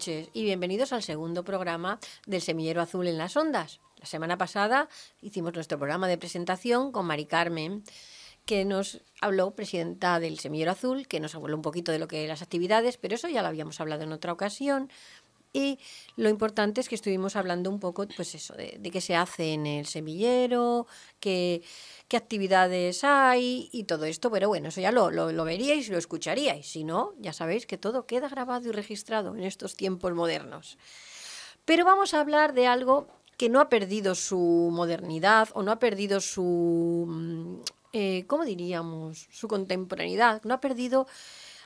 noches y bienvenidos al segundo programa del Semillero Azul en las Ondas. La semana pasada hicimos nuestro programa de presentación con Mari Carmen, que nos habló, presidenta del Semillero Azul, que nos habló un poquito de lo que las actividades, pero eso ya lo habíamos hablado en otra ocasión, y lo importante es que estuvimos hablando un poco, pues eso, de, qué se hace en el semillero, qué, actividades hay y todo esto. Pero bueno, eso ya lo, veríais y lo escucharíais. Si no, ya sabéis que todo queda grabado y registrado en estos tiempos modernos. Pero vamos a hablar de algo que no ha perdido su modernidad o no ha perdido su, mm, eh, ¿cómo diríamos?, su contemporaneidad, no ha perdido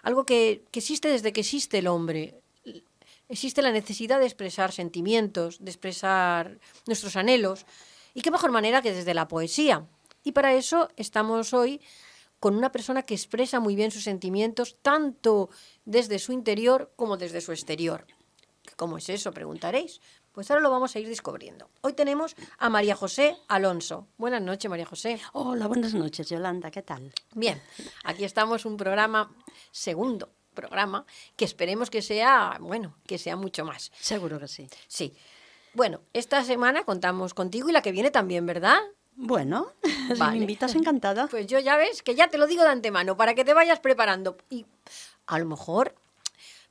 algo que, que existe desde que existe el hombre, existe la necesidad de expresar sentimientos, de expresar nuestros anhelos, y qué mejor manera que desde la poesía. Y para eso estamos hoy con una persona que expresa muy bien sus sentimientos, tanto desde su interior como desde su exterior. ¿Cómo es eso? Preguntaréis. Pues ahora lo vamos a ir descubriendo. Hoy tenemos a María José Alonso. Buenas noches, María José. Hola, buenas noches, Yolanda. ¿Qué tal? Bien, aquí estamos, un programa segundo programa, que esperemos que sea, bueno, que sea mucho más. Seguro que sí. Sí. Bueno, esta semana contamos contigo y la que viene también, ¿verdad? Bueno, me invitas encantada. Pues yo ya ves que ya te lo digo de antemano, para que te vayas preparando. Y a lo mejor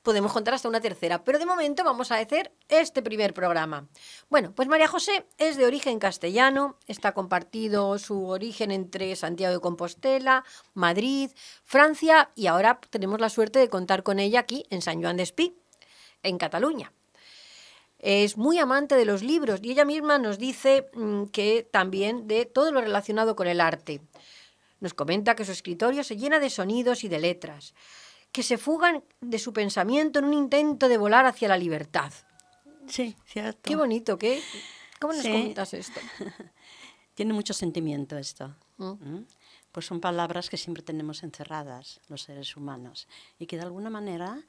podemos contar hasta una tercera, pero de momento vamos a hacer este primer programa. Bueno, pues María José es de origen castellano, está compartido su origen entre Santiago de Compostela, Madrid, Francia y ahora tenemos la suerte de contar con ella aquí en San Juan de Espí, en Cataluña es muy amante de los libros y ella misma nos dice mm, que también de todo lo relacionado con el arte. Nos comenta que su escritorio se llena de sonidos y de letras que se fugan de su pensamiento en un intento de volar hacia la libertad. Sí, cierto. Qué bonito, ¿qué? ¿Cómo nos cuentas esto? Tiene mucho sentimiento esto. ¿Mm? ¿Mm? Pues son palabras que siempre tenemos encerradas los seres humanos y que de alguna manera,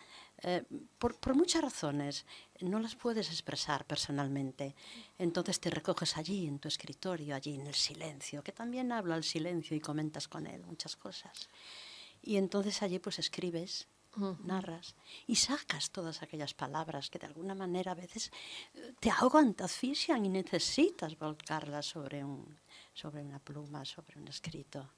eh, por, por, muchas razones, no las puedes expresar personalmente. Entonces te recoges allí, en tu escritorio, allí en el silencio, que también habla el silencio y comentas con él muchas cosas. Y entonces allí pues escribes, narras y sacas todas aquellas palabras que de alguna manera a veces eh, te ahogan, te asfixian y necesitas volcarlas sobre, un, sobre una pluma, sobre un escrito.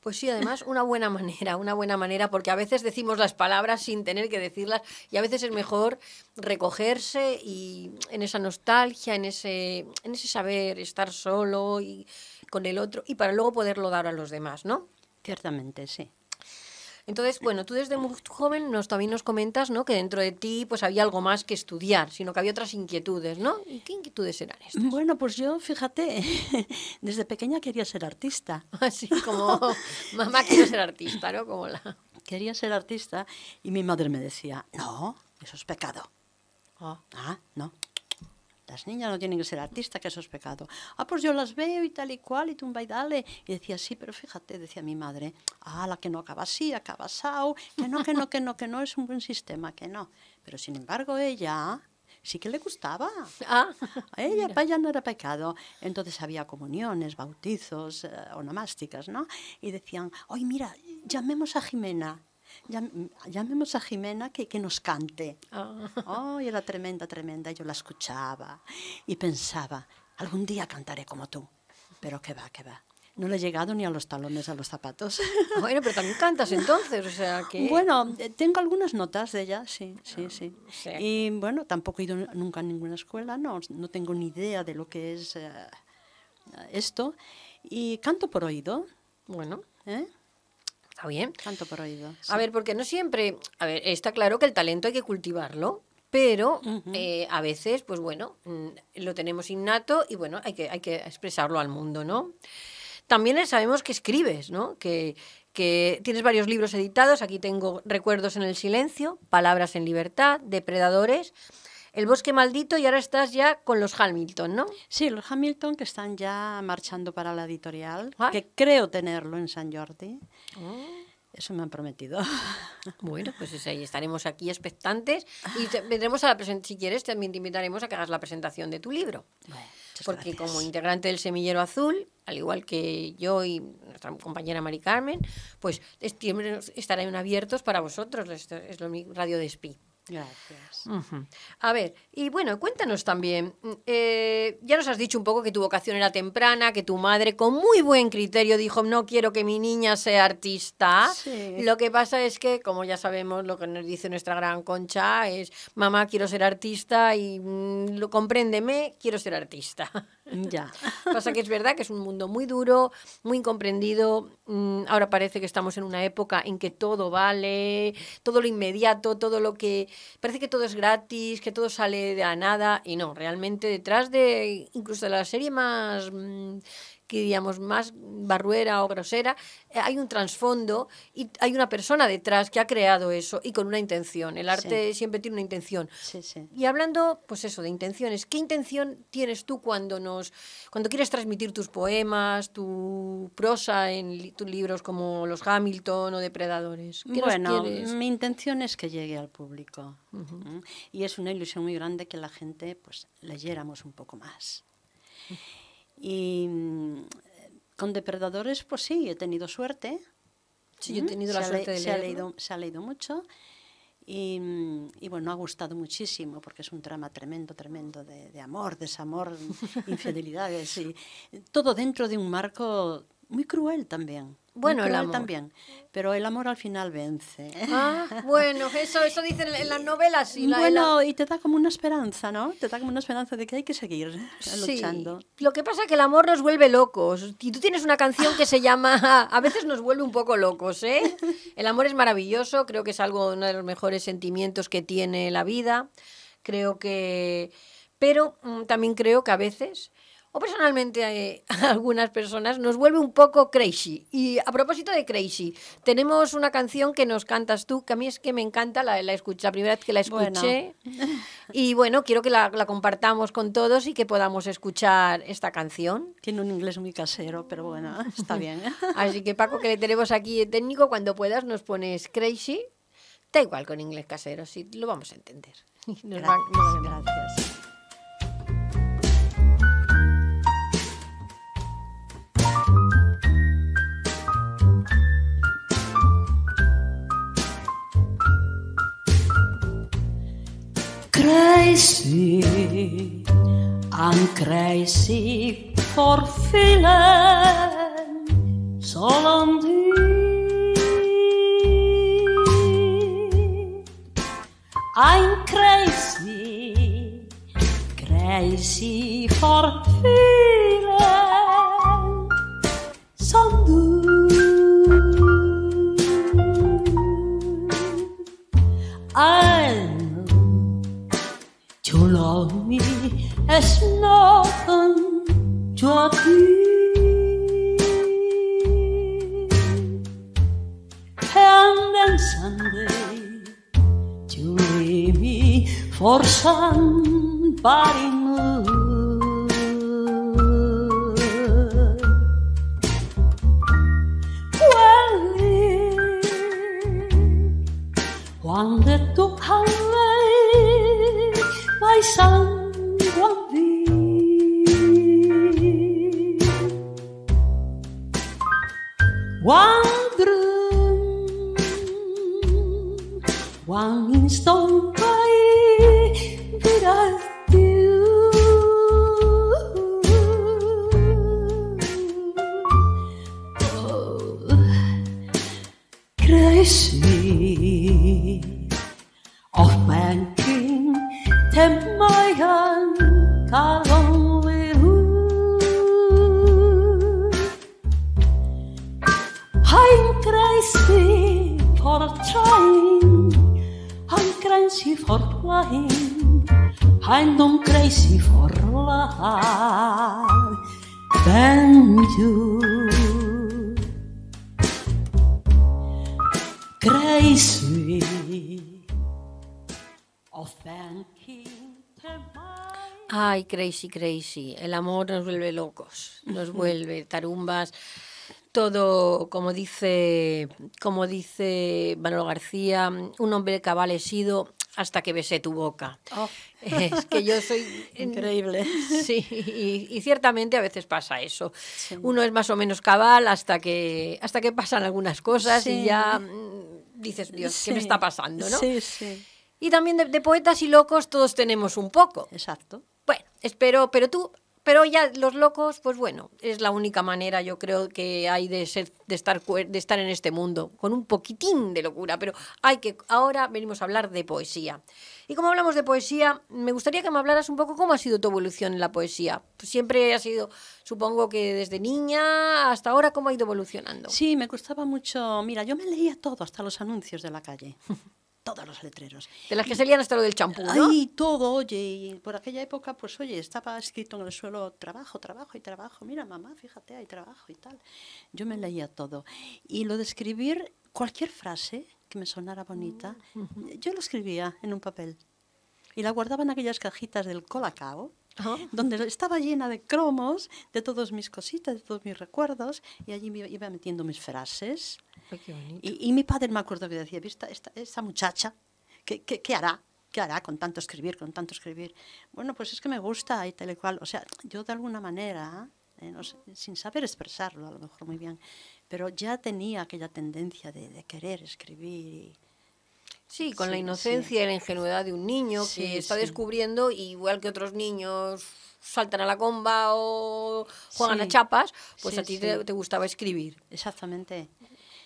Pues sí, además una buena manera, una buena manera, porque a veces decimos las palabras sin tener que decirlas y a veces es mejor recogerse y en esa nostalgia, en ese, en ese saber estar solo y con el otro y para luego poderlo dar a los demás, ¿no? Ciertamente, sí. Entonces, bueno, tú desde muy joven nos, también nos comentas ¿no? que dentro de ti pues había algo más que estudiar, sino que había otras inquietudes, ¿no? qué inquietudes eran estas? Mm, bueno, pues yo, fíjate, desde pequeña quería ser artista. Así ah, como mamá quería ser artista, ¿no? Como la... Quería ser artista y mi madre me decía, no, eso es pecado. Ah, ah no, las niñas no tienen que ser artistas, que eso es pecado. Ah, pues yo las veo y tal y cual, y tumba y dale. Y decía, sí, pero fíjate, decía mi madre, ah, la que no acaba así, acaba sao, que no, que no, que no, que no es un buen sistema, que no. Pero sin embargo, ella sí que le gustaba. a ah, ella, para ella no era pecado. Entonces había comuniones, bautizos, eh, onomásticas, ¿no? Y decían, hoy mira, llamemos a Jimena llamemos a Jimena que, que nos cante. Ay, ah. oh, era tremenda, tremenda. Yo la escuchaba y pensaba, algún día cantaré como tú. Pero qué va, qué va no le he llegado ni a los talones, a los zapatos. Ah, bueno, pero también cantas entonces, o sea que... Bueno, eh, tengo algunas notas de ella, sí, sí, ah, sí. Y bueno, tampoco he ido nunca a ninguna escuela, no, no tengo ni idea de lo que es eh, esto. Y canto por oído. Bueno. ¿eh? Está bien. Tanto por A ver, porque no siempre. A ver, está claro que el talento hay que cultivarlo, pero eh, a veces, pues bueno, mm, lo tenemos innato y bueno, hay que, hay que expresarlo al mundo, ¿no? También sabemos que escribes, ¿no? Que, que tienes varios libros editados. Aquí tengo Recuerdos en el Silencio, Palabras en Libertad, Depredadores el bosque maldito y ahora estás ya con los Hamilton, ¿no? Sí, los Hamilton que están ya marchando para la editorial, ah. que creo tenerlo en San Jordi. Ah. Eso me han prometido. Bueno, pues es ahí estaremos aquí expectantes y vendremos a la si quieres también te invitaremos a que hagas la presentación de tu libro. Porque como integrante del Semillero Azul, al igual que yo y nuestra compañera Mari Carmen, pues estarán abiertos para vosotros, es lo radio de speed. Gracias. A ver, y bueno, cuéntanos también, mm, eh, ya nos has dicho un poco que tu vocación era temprana, que tu madre con muy buen criterio dijo, no quiero que mi niña sea artista. Lo que pasa es que, como ya sabemos, lo que nos dice nuestra gran concha es, mamá, quiero ser artista y mm, compréndeme, quiero ser artista. Mm, ya. pasa que es verdad que es un mundo muy duro, muy incomprendido. ahora parece que estamos en una época en que todo vale, todo lo inmediato, todo lo que parece que todo es gratis, que todo sale de la nada, y no, realmente detrás de incluso de la serie más mm, que digamos más barruera o grosera, eh, hay un trasfondo y hay una persona detrás que ha creado eso y con una intención. El arte siempre tiene una intención. Y hablando, pues eso, de intenciones, ¿qué intención tienes tú cuando nos, cuando quieres transmitir tus poemas, tu prosa en tus libros como los Hamilton o Depredadores? bueno, mi intención es que llegue al público y es una ilusión muy grande que la gente pues leyéramos un poco más. Y mm, con depredadores, pues sí, he tenido suerte. Sí, he tenido la suerte de se ha leído, Se ha leído mucho y, mm, y, bueno, ha gustado muchísimo porque es un drama tremendo, tremendo de, de amor, desamor, infidelidades y todo dentro de un marco muy cruel también. Bueno, el amor también, pero el amor al final vence. Ah, bueno, eso, eso dicen en las novelas. Y bueno, y te da como una esperanza, ¿no? Te da como una esperanza de que hay que seguir eh, luchando. Lo que pasa es que el amor nos vuelve locos. Y tú tienes una canción que se llama A veces nos vuelve un poco locos, ¿eh? El amor es maravilloso, creo que es algo, uno de los mejores sentimientos que tiene la vida. Creo que... Pero mm, también creo que a veces o personalmente eh, a algunas personas, nos vuelve un poco crazy. Y a propósito de crazy, tenemos una canción que nos cantas tú, que a mí es que me encanta, la, escucha, la primera vez que la escuché. Y bueno, quiero que la, compartamos con todos y que podamos escuchar esta canción. Tiene un inglés muy casero, pero bueno, está bien. Así que Paco, que le tenemos aquí técnico, cuando puedas nos pones crazy. Da igual con inglés casero, sí, lo vamos a entender. Nos gracias. I'm aan for voor velen zullen Ein crazy kruising voor sorry. Ay, crazy, crazy. El amor nos vuelve locos, nos vuelve tarumbas. Todo, como dice, como dice Manolo García, un hombre cabalesido hasta que besé tu boca. Oh. Es que yo soy... Increíble. Sí, y, ciertamente a veces pasa eso. Uno es más o menos cabal hasta que, hasta que pasan algunas cosas y ya mm, dices, Dios, ¿qué me está pasando? ¿no? Sí, sí. Y también de poetas y locos todos tenemos un poco. Exacto. Bueno, espero, pero tú pero ya los locos, pues bueno, es la única manera yo creo que hay de, ser, de, estar, de estar en este mundo, con un poquitín de locura, pero hay que, ahora venimos a hablar de poesía. Y como hablamos de poesía, me gustaría que me hablaras un poco cómo ha sido tu evolución en la poesía. Siempre ha sido, supongo que desde niña hasta ahora, cómo ha ido evolucionando. Sí, me gustaba mucho. Mira, yo me leía todo, hasta los anuncios de la calle. todos los letreros. De las que salían hasta lo del champú, ¿no? Ay, todo, oye, y por aquella época, pues oye, estaba escrito en el suelo trabajo, trabajo y trabajo. Mira, mamá, fíjate, hay trabajo y tal. Yo me leía todo. Y lo de escribir cualquier frase que me sonara bonita, mm, yo lo escribía en un papel. Y la guardaba en aquellas cajitas del colacao donde estaba llena de cromos, de todas mis cositas, de todos mis recuerdos, y allí iba metiendo mis frases. y, mi padre me acuerdo que decía, viste esta, muchacha, ¿qué, hará? ¿Qué hará con tanto escribir, con tanto escribir? Bueno, pues es que me gusta y tal y cual. O sea, yo de alguna manera, eh, sin saber expresarlo a lo mejor muy bien, pero ya tenía aquella tendencia de, de querer escribir y, Sí, con la inocencia y la ingenuidad de un niño que está descubriendo, igual que otros niños saltan a la comba o juegan a chapas, pues a ti te, gustaba escribir. Exactamente.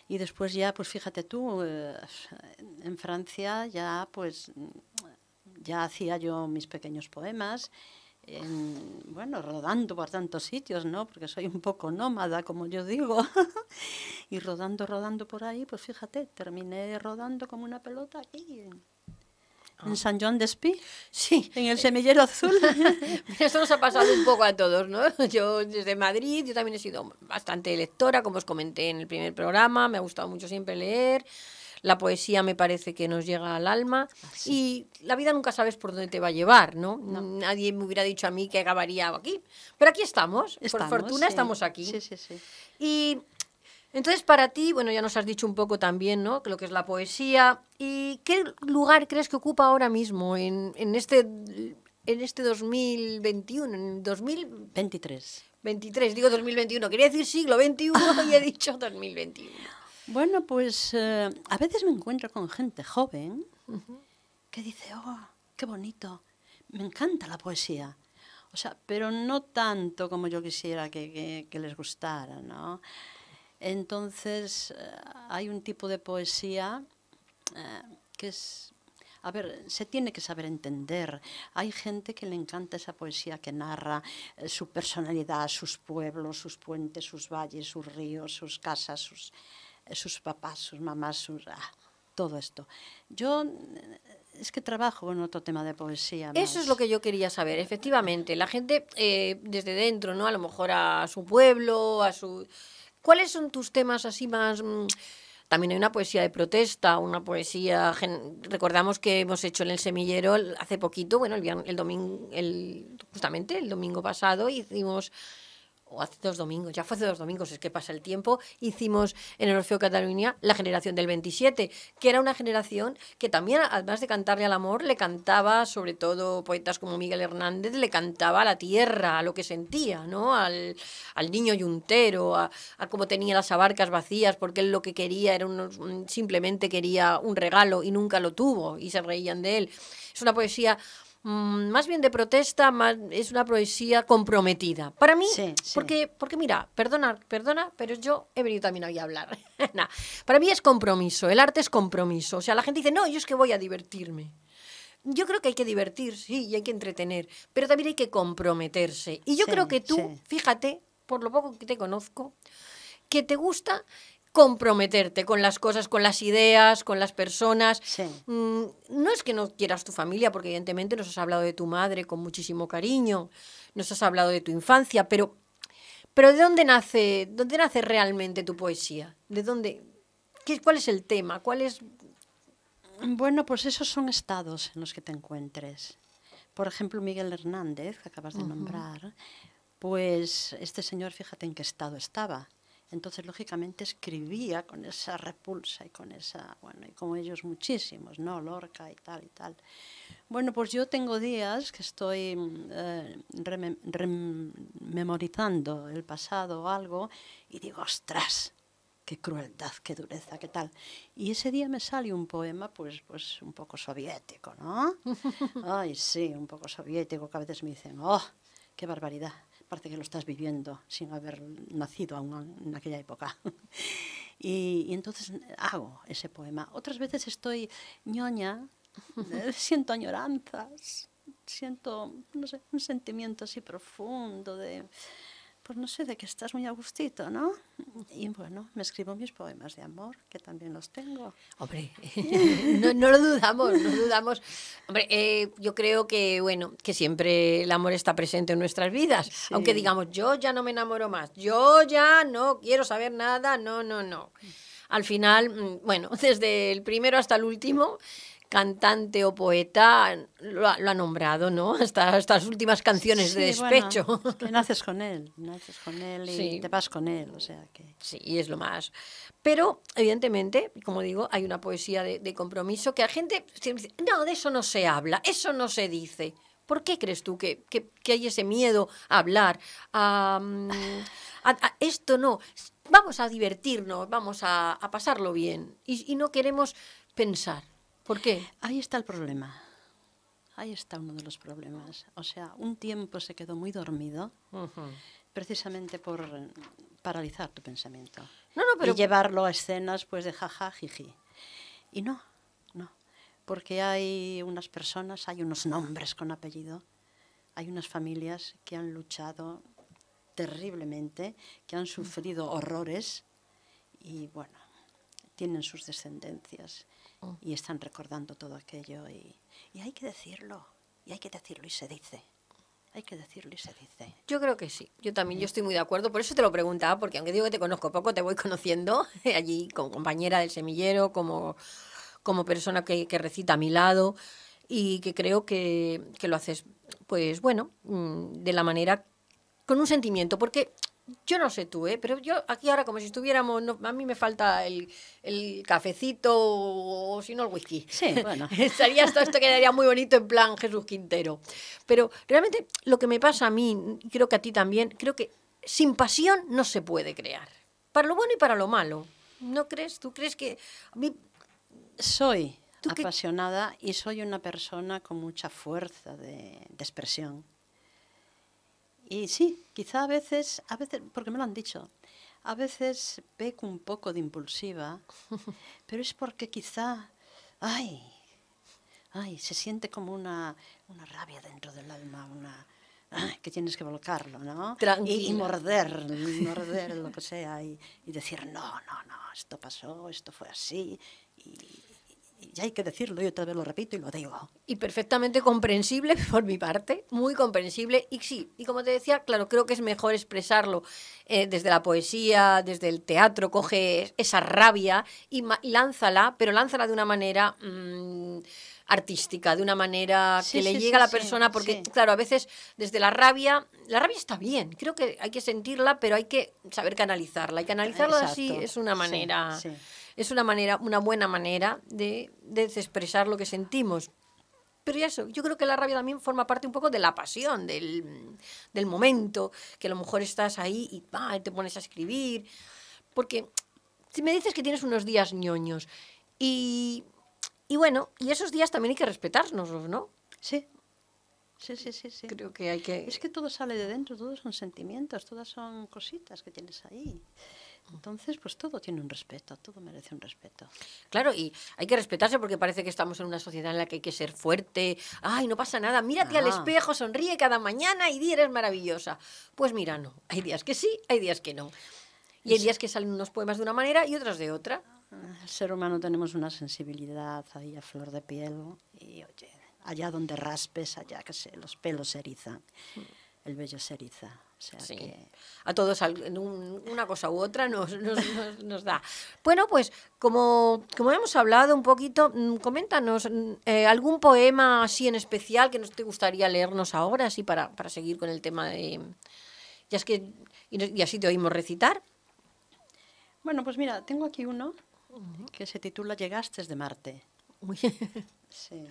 Y después ya, pues fíjate tú, eh, en Francia ya pues ya hacía yo mis pequeños poemas bueno, rodando por tantos sitios, ¿no? Porque soy un poco nómada, como yo digo. y rodando, rodando por ahí, pues fíjate, terminé rodando como una pelota aquí. ¿En ah. San Juan de Espí? Sí. ¿En el semillero azul? Eso nos ha pasado un poco a todos, ¿no? Yo desde Madrid, yo también he sido bastante lectora, como os comenté en el primer programa, me ha gustado mucho siempre leer la poesía me parece que nos llega al alma ah, y la vida nunca sabes por dónde te va a llevar, ¿no? Nadie me hubiera dicho a mí que acabaría aquí, pero aquí estamos, por fortuna estamos aquí. Y entonces para ti, bueno, ya nos has dicho un poco también, ¿no? Lo que es la poesía y qué lugar crees que ocupa ahora mismo en, este en este 2021, en 2023. 23, digo 2021, quería decir siglo 21 y he dicho 2021. Bueno, pues eh, a veces me encuentro con gente joven que dice, oh, qué bonito, me encanta la poesía. O sea, pero no tanto como yo quisiera que, les gustara, ¿no? Entonces, eh, hay un tipo de poesía eh, que es a ver, se tiene que saber entender. Hay gente que le encanta esa poesía que narra su personalidad, sus pueblos, sus puentes, sus valles, sus ríos, sus casas, sus sus papás, sus mamás, sus, ah, todo esto. Yo es que trabajo en otro tema de poesía. Eso es lo que yo quería saber, efectivamente. La gente eh, desde dentro, ¿no? A lo mejor a su pueblo, a su... ¿Cuáles son tus temas así más... Mm, también hay una poesía de protesta, una poesía... Recordamos que hemos hecho en el semillero hace poquito, bueno, el, el domingo, el, justamente el domingo pasado hicimos o hace dos domingos, ya fue hace dos domingos, es que pasa el tiempo, hicimos en el Orfeo Cataluña la generación del 27, que era una generación que también, además de cantarle al amor, le cantaba sobre todo poetas como Miguel Hernández, le cantaba a la tierra, a lo que sentía, ¿no? Al, niño yuntero, a, a, cómo tenía las abarcas vacías, porque él lo que quería era simplemente quería un regalo y nunca lo tuvo, y se reían de él. Es una poesía Mm, más bien de protesta, es una poesía comprometida. Para mí, Porque, porque mira, perdona, perdona, pero yo he venido también hoy a hablar. para mí es compromiso, el arte es compromiso. O sea, la gente dice, no, yo es que voy a divertirme. Yo creo que hay que divertir, sí, y hay que entretener, pero también hay que comprometerse. Y yo creo que tú, fíjate, por lo poco que te conozco, que te gusta comprometerte con las cosas, con las ideas, con las personas. Mm, no es que no quieras tu familia, porque evidentemente nos has hablado de tu madre con muchísimo cariño, nos has hablado de tu infancia, pero, pero ¿de dónde nace, dónde nace realmente tu poesía? ¿De dónde? Qué, ¿Cuál es el tema? ¿Cuál es...? Bueno, pues esos son estados en los que te encuentres. Por ejemplo, Miguel Hernández, que acabas de nombrar, pues este señor, fíjate en qué estado estaba entonces, lógicamente, escribía con esa repulsa y con esa, bueno, y como ellos muchísimos, ¿no? Lorca y tal y tal. Bueno, pues yo tengo días que estoy mm, eh, memorizando rememorizando el pasado o algo y digo, ostras, qué crueldad, qué dureza, qué tal. Y ese día me sale un poema, pues, pues un poco soviético, ¿no? Ay, sí, un poco soviético, que a veces me dicen, oh, qué barbaridad parece que lo estás viviendo sin haber nacido aún en aquella época. y, entonces hago ese poema. Otras veces estoy ñoña, siento añoranzas, siento, no un sentimiento así profundo de pues no sé, de que estás muy a gustito, ¿no? Y bueno, me escribo mis poemas de amor, que también los tengo. Hombre, no, lo dudamos, no dudamos. Hombre, eh, yo creo que, bueno, que siempre el amor está presente en nuestras vidas, aunque digamos, yo ya no me enamoro más, yo ya no quiero saber nada, no, no, no. Al final, mm, bueno, desde el primero hasta el último, cantante o poeta lo ha, nombrado, ¿no? Hasta estas últimas canciones de despecho. naces con él, naces con él y te vas con él, sea Sí, es lo más. Pero, evidentemente, como digo, hay una poesía de, compromiso que a gente siempre dice, no, de eso no se habla, eso no se dice. ¿Por qué crees tú que, que, hay ese miedo a hablar? esto no. Vamos a divertirnos, vamos a, pasarlo bien. y no queremos pensar. ¿Por qué? Ahí está el problema. Ahí está uno de los problemas. O sea, un tiempo se quedó muy dormido precisamente por paralizar tu pensamiento. No, no, pero... Y llevarlo a escenas pues de jaja, jiji. Y no, no. Porque hay unas personas, hay unos nombres con apellido, hay unas familias que han luchado terriblemente, que han sufrido horrores y bueno, tienen sus descendencias. Oh. y están recordando todo aquello y, hay que decirlo, y hay que decirlo y se dice. Hay que decirlo y se dice. Yo creo que sí. Yo también, yo estoy muy de acuerdo. Por eso te lo preguntaba, porque aunque digo que te conozco poco, te voy conociendo allí como compañera del semillero, como, como persona que, recita a mi lado y que creo que, que lo haces, pues bueno, mm, de la manera con un sentimiento, porque yo no sé tú, ¿eh? pero yo aquí ahora como si estuviéramos, a mí me falta el, cafecito o, si no el whisky. Sí, bueno. esto, quedaría muy bonito en plan Jesús Quintero. Pero realmente lo que me pasa a mí, y creo que a ti también, creo que sin pasión no se puede crear. Para lo bueno y para lo malo. ¿No crees? ¿Tú crees que a mí... Soy apasionada y soy una persona con mucha fuerza de expresión. Y sí, quizá a veces, a veces, porque me lo han dicho, a veces peco un poco de impulsiva, pero es porque quizá, ay, ay, se siente como una, rabia dentro del alma, una que tienes que volcarlo, ¿no? Y, morder, morder lo que sea y, y, decir, no, no, no, esto pasó, esto fue así. Y, y hay que decirlo, yo tal vez lo repito y lo digo. Y perfectamente comprensible por mi parte, muy comprensible. Y sí, y como te decía, claro, creo que es mejor expresarlo eh, desde la poesía, desde el teatro, coge esa rabia y, y lánzala, pero lánzala de una manera... Mm, artística, de una manera que le llegue llega a la persona, porque claro, a veces desde la rabia, la rabia está bien, creo que hay que sentirla, pero hay que saber canalizarla, y canalizarla así es una manera es una manera, una buena manera de, de expresar lo que sentimos. Pero eso, yo creo que la rabia también forma parte un poco de la pasión, del, momento, que a lo mejor estás ahí y ah, te pones a escribir. Porque si me dices que tienes unos días ñoños y, bueno, y esos días también hay que respetárnoslos, ¿no? Sí. Sí, sí, sí, Creo que hay que... Es que todo sale de dentro, todos son sentimientos, todas son cositas que tienes ahí. Entonces, pues todo tiene un respeto, todo merece un respeto. Claro, y hay que respetarse porque parece que estamos en una sociedad en la que hay que ser fuerte. Ay, no pasa nada, mírate al espejo, sonríe cada mañana y di eres maravillosa. Pues mira, no. Hay días que sí, hay días que no. Y hay días que salen unos poemas de una manera y otros de otra. Ah, el ser humano tenemos una sensibilidad ahí a flor de piel y oye, allá donde raspes, allá que se los pelos se erizan. Mm el bello seriza O sea A todos una cosa u otra nos, da. Bueno, pues como, hemos hablado un poquito, mm, coméntanos mm, eh, algún poema así en especial que nos te gustaría leernos ahora, así para, seguir con el tema de... Ya es que, y, así te oímos recitar. Bueno, pues mira, tengo aquí uno que se titula Llegaste de Marte. muy sí.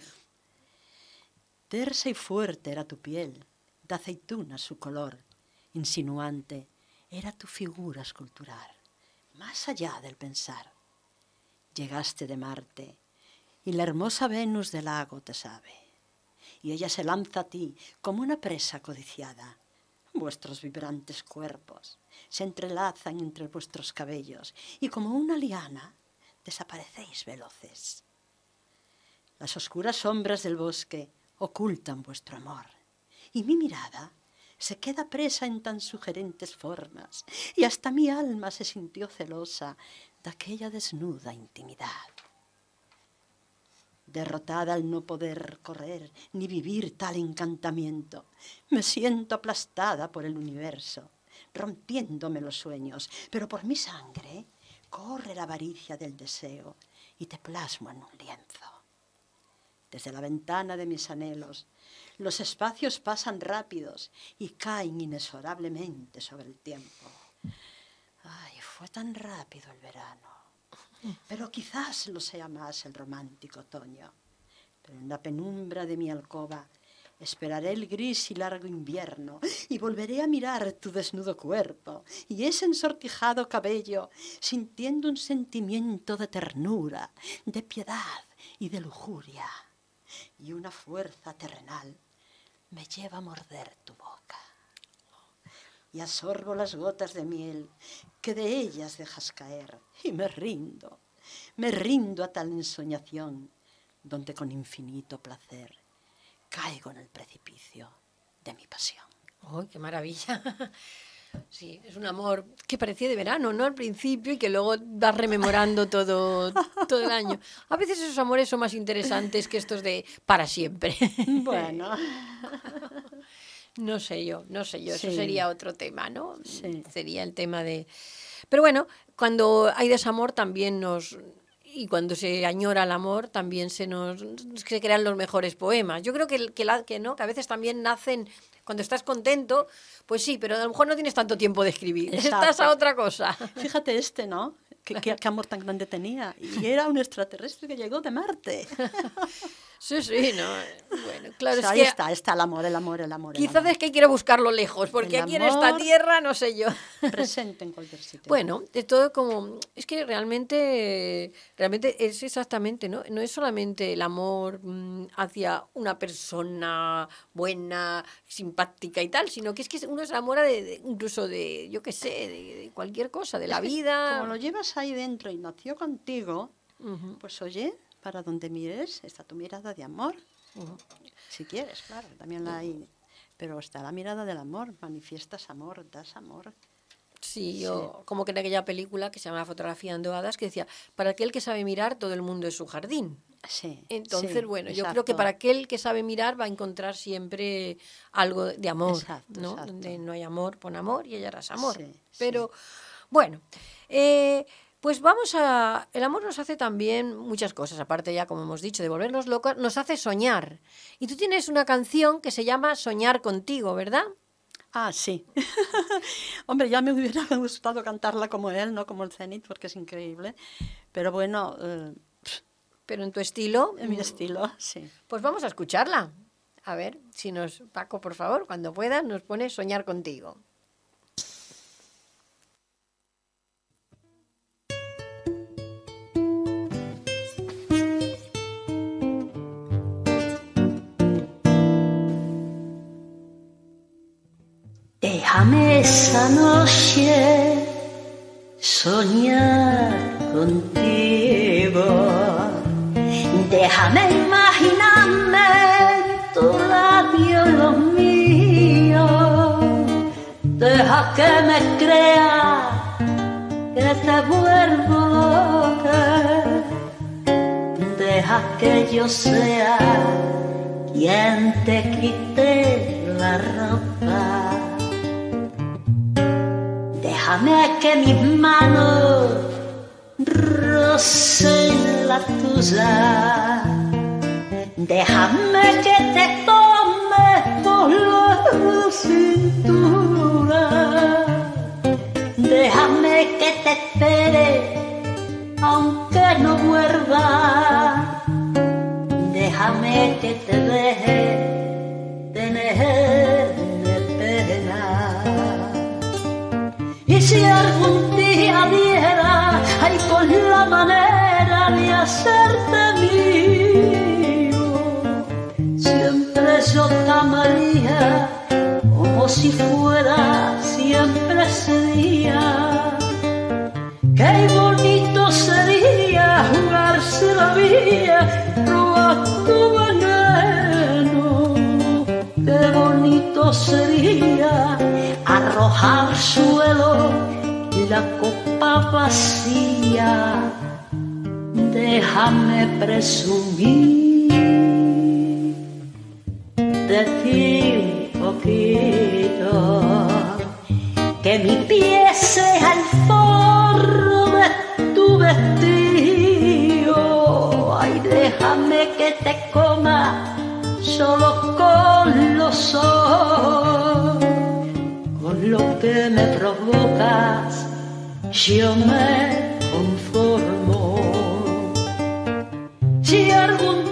Tersa y fuerte era tu piel de aceituna su color, insinuante, era tu figura escultural, más allá del pensar. Llegaste de Marte y la hermosa Venus del lago te sabe, y ella se lanza a ti como una presa codiciada. Vuestros vibrantes cuerpos se entrelazan entre vuestros cabellos y como una liana desaparecéis veloces. Las oscuras sombras del bosque ocultan vuestro amor y mi mirada se queda presa en tan sugerentes formas, y hasta mi alma se sintió celosa de aquella desnuda intimidad. Derrotada al no poder correr ni vivir tal encantamiento, me siento aplastada por el universo, rompiéndome los sueños, pero por mi sangre corre la avaricia del deseo y te plasmo en un lienzo. Desde la ventana de mis anhelos, los espacios pasan rápidos y caen inexorablemente sobre el tiempo. Ay, fue tan rápido el verano. Pero quizás lo sea más el romántico otoño. Pero en la penumbra de mi alcoba Esperaré el gris y largo invierno y volveré a mirar tu desnudo cuerpo y ese ensortijado cabello, sintiendo un sentimiento de ternura, de piedad y de lujuria y una fuerza terrenal me lleva a morder tu boca. Y absorbo las gotas de miel que de ellas dejas caer y me rindo, me rindo a tal ensoñación donde con infinito placer caigo en el precipicio de mi pasión. ¡Ay, qué maravilla! Sí, es un amor que parecía de verano, ¿no? Al principio y que luego vas rememorando todo, todo el año. A veces esos amores son más interesantes que estos de para siempre. Bueno. No sé yo, no sé yo, eso sería otro tema, ¿no? Mm, sería el tema de... Pero bueno, cuando hay desamor también nos, y cuando se añora el amor también se nos se crean los mejores poemas. Yo creo que, que, que no, que a veces también nacen cuando estás contento, pues sí, pero a lo mejor no tienes tanto tiempo de escribir. Estás a otra cosa. Fíjate este, ¿no? qué amor tan grande tenía. Y era un extraterrestre que llegó de Marte. Sí, sí, no. Eh, bueno, claro, ahí está, está el amor, el amor, el amor. Quizás es que quiere buscarlo lejos, porque aquí en esta tierra, no sé yo. Presente en cualquier sitio. Bueno, de todo como. Es que realmente, realmente es exactamente, ¿no? No es solamente el amor mm, hacia una persona buena, simpática y tal, sino que es que uno se enamora de, incluso de, yo qué sé, de, cualquier cosa, de la vida. Como lo llevas ahí dentro y nació contigo, pues oye para donde mires, está tu mirada de amor. Si quieres, claro, también la hay. Pero está la mirada del amor, manifiestas amor, das amor. Sí, yo como que en aquella película que se llama Fotografía Andoadas, que decía, para aquel que sabe mirar, todo el mundo es su jardín. Sí. Entonces, bueno, yo creo que para aquel que sabe mirar va a encontrar siempre algo de amor, ¿no? Donde no hay amor, pon amor y hallarás amor. Pero, bueno, eh, pues vamos a... El amor nos hace también muchas cosas, aparte ya, como hemos dicho, de volvernos locos, nos hace soñar. Y tú tienes una canción que se llama Soñar contigo, ¿verdad? Ah, sí. Hombre, ya me hubiera gustado cantarla como él, no como el Zenith, porque es increíble. Pero bueno... Eh, Pero en tu estilo... En mi estilo, sí. Pues vamos a escucharla. A ver, si nos... Paco, por favor, cuando puedas, nos pone Soñar contigo. A esa noche soñar contigo. Déjame imaginarme tu labio los míos. Deja que me crea que te vuelvo Deja que yo sea quien te quite la ropa. Déjame que mis manos rocen la tuya. Déjame que te tome por la cintura. Déjame que te espere, aunque no vuelva. Déjame que te deje ay con la manera de hacerte mío. Siempre yo te amaría como si fuera siempre sería Qué bonito sería jugarse la vida, probar tu veneno. Qué bonito sería arrojar suelo la copa vacía, déjame presumir de ti un poquito, que mi pie sea el forro de tu vestido, ay déjame que te coma solo con los ojos, con lo que me provocas și eu me conformo. Și argunto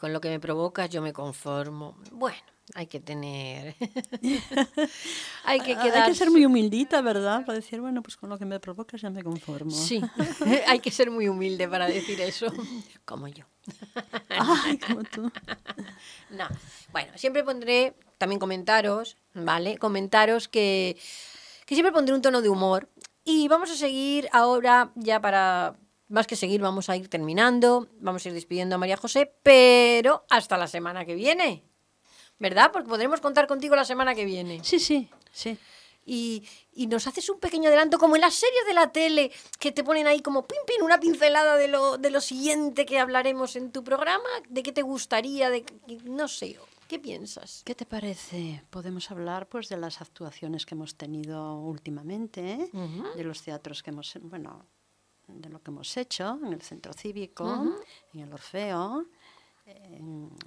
con lo que me provocas yo me conformo. Bueno, hay que tener. hay que quedar. Ah, hay que ser muy humildita, ¿verdad? Para decir, bueno, pues con lo que me provocas ya me conformo. Sí, hay que ser muy humilde para decir eso. Como yo. Ay, como tú. No. Bueno, siempre pondré, también comentaros, ¿vale? Comentaros que, que siempre pondré un tono de humor. Y vamos a seguir ahora, ya para más que seguir, vamos a ir terminando, vamos a ir despidiendo a María José, pero hasta la semana que viene. ¿Verdad? Porque podremos contar contigo la semana que viene. Sí, sí, sí. Y, y, nos haces un pequeño adelanto, como en las series de la tele, que te ponen ahí como pim, pim, una pincelada de lo, de lo siguiente que hablaremos en tu programa, de qué te gustaría, de no sé, ¿qué piensas? ¿Qué te parece? Podemos hablar pues de las actuaciones que hemos tenido últimamente, ¿eh? de los teatros que hemos, bueno, de lo que hemos hecho en el centro cívico, en el Orfeo. Eh,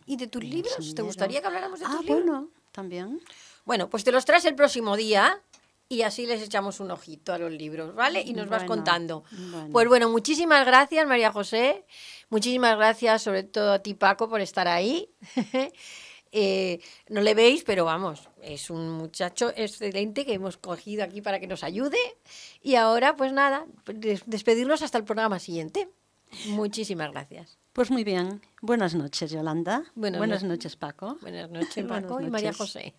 ¿Y de tus libros? ¿Te gustaría que habláramos de ah, bueno, también. Bueno, pues te los traes el próximo día y así les echamos un ojito a los libros, ¿vale? Y nos vas contando. Pues bueno, muchísimas gracias, María José. Muchísimas gracias, sobre todo a ti, Paco, por estar ahí. Eh, no le veis, pero vamos, es un muchacho excelente que hemos cogido aquí para que nos ayude. Y ahora, pues nada, despedirnos hasta el programa siguiente. Muchísimas gracias. Pues muy bien. Buenas noches, Yolanda. Buenas, noches, Paco. Buenas noches, Paco y María José.